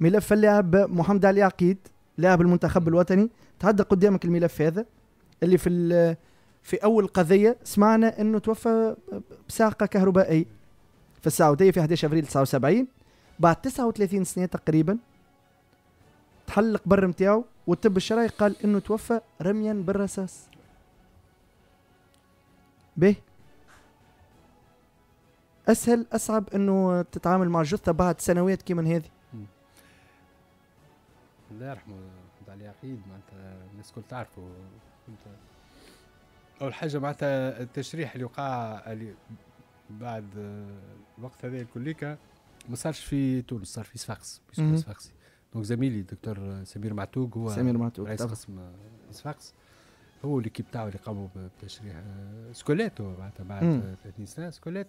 ملف اللاعب محمد علي عقيد لاعب المنتخب الوطني تعدى قدامك الملف هذا اللي في في اول قضيه سمعنا انه توفى بساقه كهربائيه في السعوديه في 11 ابريل 79 بعد 39 سنه تقريبا تحل القبر نتاعو والطب الشرعي قال انه توفى رميا بالرصاص به اسهل اصعب انه تتعامل مع الجثه بعد سنوات كيما هذه الله يرحمه محمد علي عقيد معناتها الناس الكل تعرفه كنت اول حاجه معناتها التشريح اللي وقع اللي بعد الوقت هذا الكليكا ما صارش في تونس صار في صفاقس في صفاقسي دونك زميلي الدكتور سمير معتوق هو سمير معتوق رئيس قسم صفاقس هو اللي كيب تاعو اللي قاموا بتشريح سكوليت معناتها بعد 30 سنه سكوليت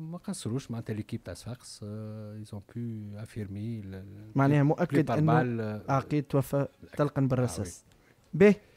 ما قصروش معناتها ليكيب تاع صفاقس ايزون بو افيرمي معناها مؤكد انه euh, عقيد توفى طلقا بالرصاص ah باهي